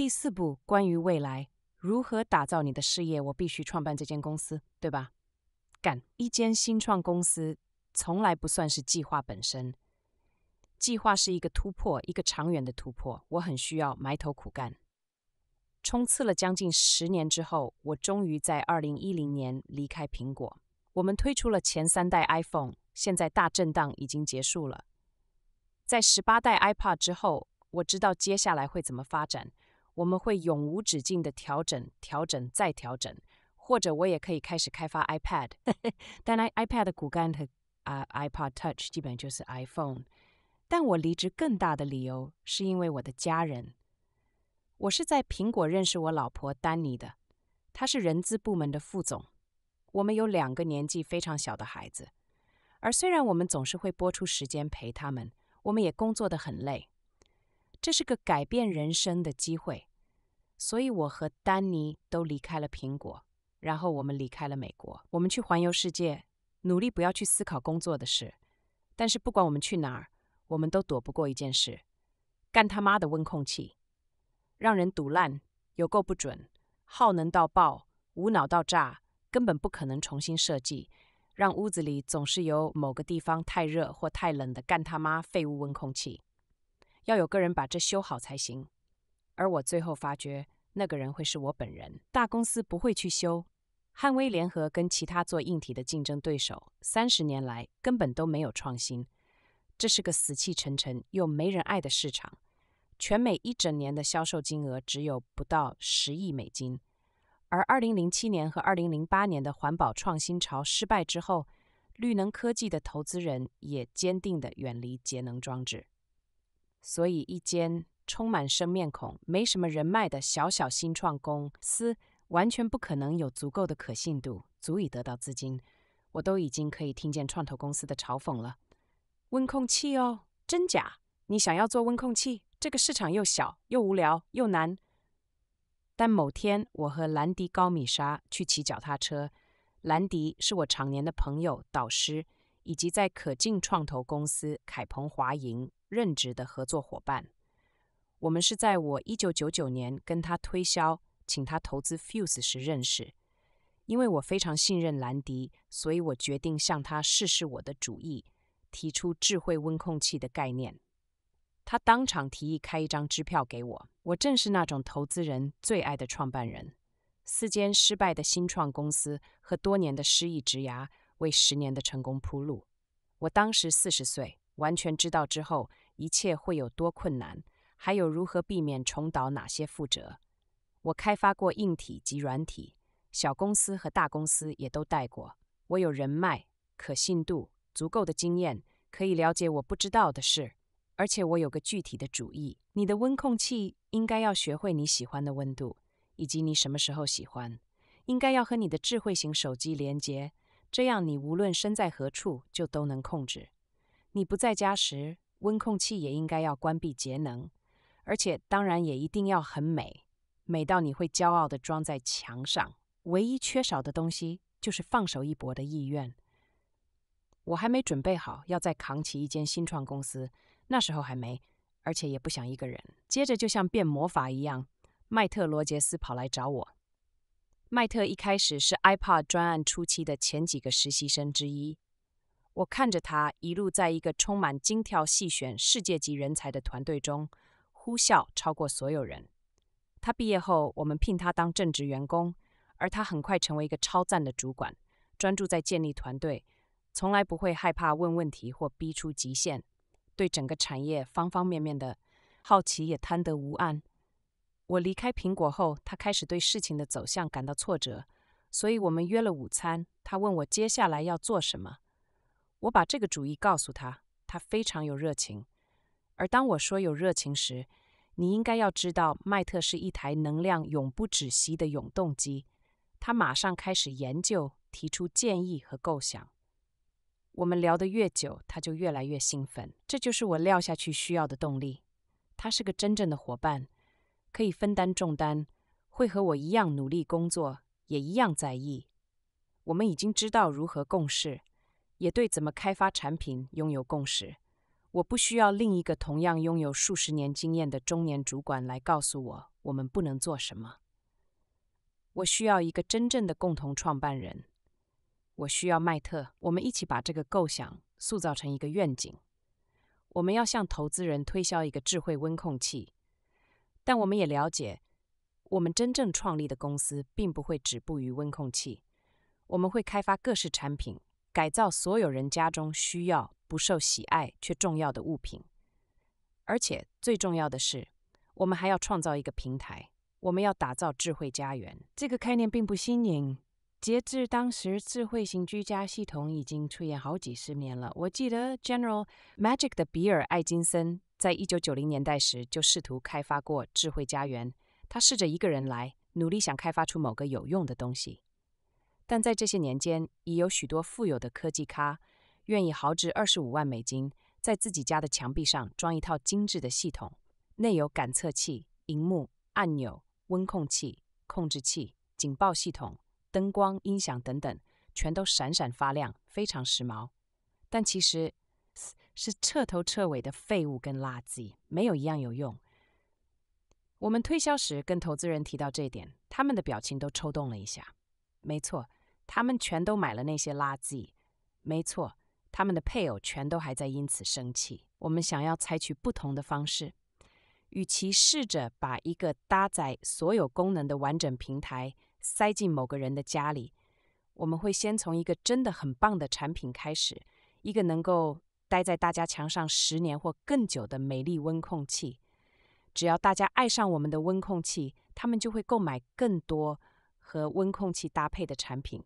第四步，关于未来如何打造你的事业，我必须创办这间公司，对吧？干，一间新创公司从来不算是计划本身，计划是一个突破，一个长远的突破。我很需要埋头苦干，冲刺了将近十年之后，我终于在二零一零年离开苹果。我们推出了前三代 iPhone，现在大震荡已经结束了，在十八代 iPad 之后，我知道接下来会怎么发展。我们会永无止境的调整、调整再调整，或者我也可以开始开发 iPad。呵，但 i p a d 骨干的啊，iPad Touch 基本就是 iPhone。但我离职更大的理由是因为我的家人。我是在苹果认识我老婆丹尼的，她是人资部门的副总。我们有两个年纪非常小的孩子，而虽然我们总是会播出时间陪他们，我们也工作得很累。这是个改变人生的机会。所以我和丹尼都离开了苹果，然后我们离开了美国，我们去环游世界，努力不要去思考工作的事。但是不管我们去哪儿，我们都躲不过一件事：干他妈的温控器，让人堵烂，有够不准，耗能到爆，无脑到炸，根本不可能重新设计，让屋子里总是有某个地方太热或太冷的干他妈废物温控器。要有个人把这修好才行。而我最后发觉，那个人会是我本人。大公司不会去修，汉威联合跟其他做硬体的竞争对手，三十年来根本都没有创新。这是个死气沉沉又没人爱的市场，全美一整年的销售金额只有不到十亿美金。而二零零七年和二零零八年的环保创新潮失败之后，绿能科技的投资人也坚定地远离节能装置。所以一间。充满生面孔、没什么人脉的小小新创公司，完全不可能有足够的可信度，足以得到资金。我都已经可以听见创投公司的嘲讽了：温控器哦，真假？你想要做温控器？这个市场又小又无聊又难。但某天，我和兰迪高米沙去骑脚踏车。兰迪是我常年的朋友、导师，以及在可进创投公司凯鹏华盈任职的合作伙伴。我们是在我一九九九年跟他推销，请他投资 Fuse 时认识。因为我非常信任兰迪，所以我决定向他试试我的主意，提出智慧温控器的概念。他当场提议开一张支票给我。我正是那种投资人最爱的创办人，四间失败的新创公司和多年的失意职涯，为十年的成功铺路。我当时四十岁，完全知道之后一切会有多困难。还有如何避免重蹈哪些覆辙？我开发过硬体及软体，小公司和大公司也都带过。我有人脉、可信度、足够的经验，可以了解我不知道的事，而且我有个具体的主意：你的温控器应该要学会你喜欢的温度，以及你什么时候喜欢。应该要和你的智慧型手机连接，这样你无论身在何处就都能控制。你不在家时，温控器也应该要关闭节能。而且，当然也一定要很美，美到你会骄傲的装在墙上。唯一缺少的东西就是放手一搏的意愿。我还没准备好要再扛起一间新创公司，那时候还没，而且也不想一个人。接着，就像变魔法一样，麦特·罗杰斯跑来找我。麦特一开始是 iPod 专案初期的前几个实习生之一。我看着他一路在一个充满精挑细选世界级人才的团队中。呼啸超过所有人。他毕业后，我们聘他当正职员工，而他很快成为一个超赞的主管，专注在建立团队，从来不会害怕问问题或逼出极限。对整个产业方方面面的好奇也贪得无厌。我离开苹果后，他开始对事情的走向感到挫折，所以我们约了午餐。他问我接下来要做什么，我把这个主意告诉他，他非常有热情。而当我说有热情时，你应该要知道，麦特是一台能量永不止息的永动机。他马上开始研究，提出建议和构想。我们聊得越久，他就越来越兴奋。这就是我撂下去需要的动力。他是个真正的伙伴，可以分担重担，会和我一样努力工作，也一样在意。我们已经知道如何共事，也对怎么开发产品拥有共识。我不需要另一个同样拥有数十年经验的中年主管来告诉我我们不能做什么。我需要一个真正的共同创办人，我需要迈特，我们一起把这个构想塑造成一个愿景。我们要向投资人推销一个智慧温控器，但我们也了解，我们真正创立的公司并不会止步于温控器，我们会开发各式产品，改造所有人家中需要。不受喜爱却重要的物品，而且最重要的是，我们还要创造一个平台。我们要打造智慧家园。这个概念并不新颖，截至当时，智慧型居家系统已经出现好几十年了。我记得 General Magic 的比尔·艾金森在一九九零年代时就试图开发过智慧家园。他试着一个人来努力想开发出某个有用的东西，但在这些年间，已有许多富有的科技咖。愿意豪掷二十五万美金，在自己家的墙壁上装一套精致的系统，内有感测器、荧幕、按钮、温控器、控制器、警报系统、灯光、音响等等，全都闪闪发亮，非常时髦。但其实，是彻头彻尾的废物跟垃圾，没有一样有用。我们推销时跟投资人提到这一点，他们的表情都抽动了一下。没错，他们全都买了那些垃圾。没错。他们的配偶全都还在因此生气。我们想要采取不同的方式，与其试着把一个搭载所有功能的完整平台塞进某个人的家里，我们会先从一个真的很棒的产品开始，一个能够待在大家墙上十年或更久的美丽温控器。只要大家爱上我们的温控器，他们就会购买更多和温控器搭配的产品。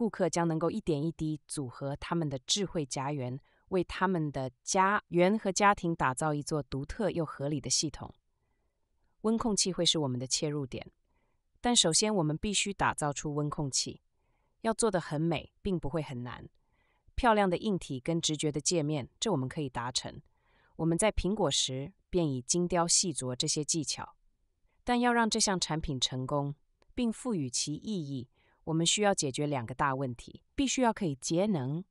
顾客将能够一点一滴组合他们的智慧家园，为他们的家园和家庭打造一座独特又合理的系统。温控器会是我们的切入点，但首先我们必须打造出温控器，要做得很美，并不会很难。漂亮的硬体跟直觉的界面，这我们可以达成。我们在苹果时便已精雕细琢这些技巧，但要让这项产品成功，并赋予其意义。我们需要解决两个大问题，必须要可以节能，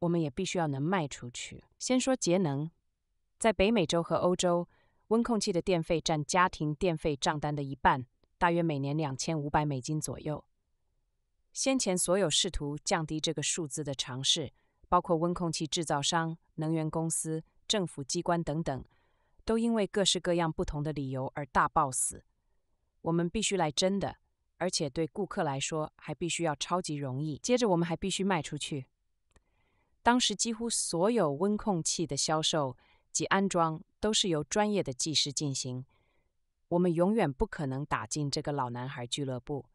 我们也必须要能卖出去。先说节能，在北美洲和欧洲，温控器的电费占家庭电费账单的一半，大约每年两千五百美金左右。先前所有试图降低这个数字的尝试，包括温控器制造商、能源公司、政府机关等等，都因为各式各样不同的理由而大爆死。我们必须来真的。而且对顾客来说，还必须要超级容易。接着，我们还必须卖出去。当时几乎所有温控器的销售及安装都是由专业的技师进行，我们永远不可能打进这个老男孩俱乐部。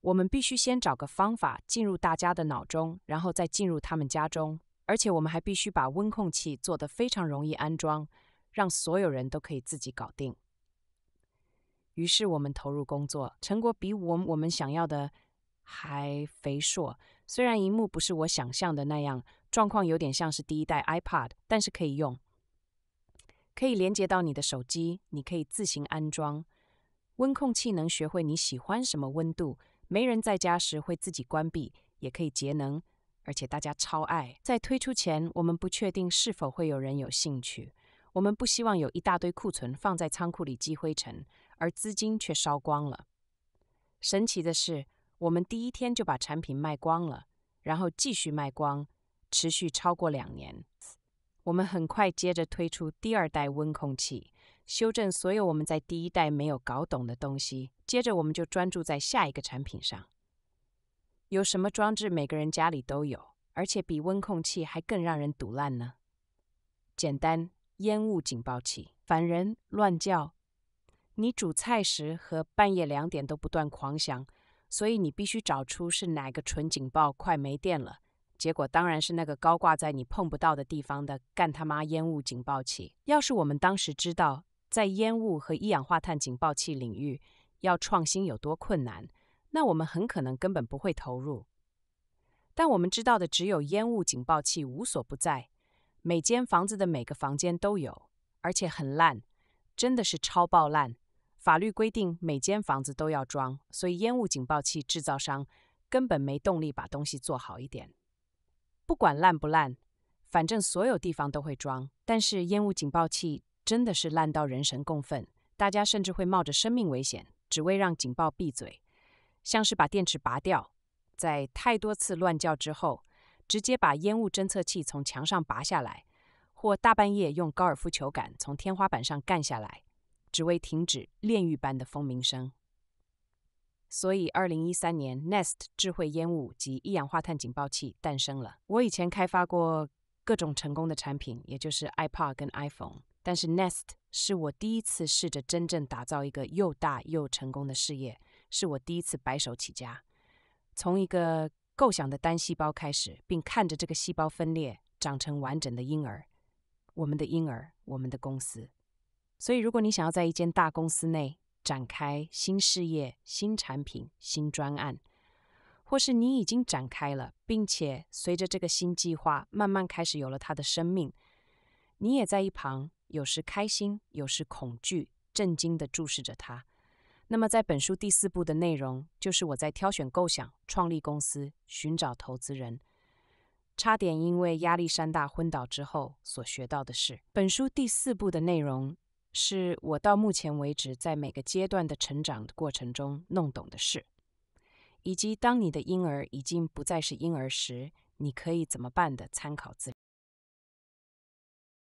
我们必须先找个方法进入大家的脑中，然后再进入他们家中。而且，我们还必须把温控器做得非常容易安装，让所有人都可以自己搞定。于是我们投入工作，成果比我我们想要的还肥硕。虽然荧幕不是我想象的那样，状况有点像是第一代 iPad，但是可以用，可以连接到你的手机，你可以自行安装。温控器能学会你喜欢什么温度，没人在家时会自己关闭，也可以节能，而且大家超爱。在推出前，我们不确定是否会有人有兴趣，我们不希望有一大堆库存放在仓库里积灰尘。而资金却烧光了。神奇的是，我们第一天就把产品卖光了，然后继续卖光，持续超过两年。我们很快接着推出第二代温控器，修正所有我们在第一代没有搞懂的东西。接着，我们就专注在下一个产品上。有什么装置每个人家里都有，而且比温控器还更让人堵烂呢？简单，烟雾警报器，烦人，乱叫。你煮菜时和半夜两点都不断狂响，所以你必须找出是哪个纯警报快没电了。结果当然是那个高挂在你碰不到的地方的干他妈烟雾警报器。要是我们当时知道在烟雾和一氧化碳警报器领域要创新有多困难，那我们很可能根本不会投入。但我们知道的只有烟雾警报器无所不在，每间房子的每个房间都有，而且很烂，真的是超爆烂。法律规定每间房子都要装，所以烟雾警报器制造商根本没动力把东西做好一点。不管烂不烂，反正所有地方都会装。但是烟雾警报器真的是烂到人神共愤，大家甚至会冒着生命危险，只为让警报闭嘴。像是把电池拔掉，在太多次乱叫之后，直接把烟雾侦测器从墙上拔下来，或大半夜用高尔夫球杆从天花板上干下来。只为停止炼狱般的蜂鸣声。所以，二零一三年，Nest 智慧烟雾及一氧化碳警报器诞生了。我以前开发过各种成功的产品，也就是 iPad 跟 iPhone。但是，Nest 是我第一次试着真正打造一个又大又成功的事业，是我第一次白手起家，从一个构想的单细胞开始，并看着这个细胞分裂长成完整的婴儿——我们的婴儿，我们的公司。所以，如果你想要在一间大公司内展开新事业、新产品、新专案，或是你已经展开了，并且随着这个新计划慢慢开始有了它的生命，你也在一旁，有时开心，有时恐惧、震惊地注视着它。那么，在本书第四部的内容，就是我在挑选构想、创立公司、寻找投资人，差点因为压力山大昏倒之后所学到的事。本书第四部的内容。是我到目前为止在每个阶段的成长过程中弄懂的事，以及当你的婴儿已经不再是婴儿时，你可以怎么办的参考资料。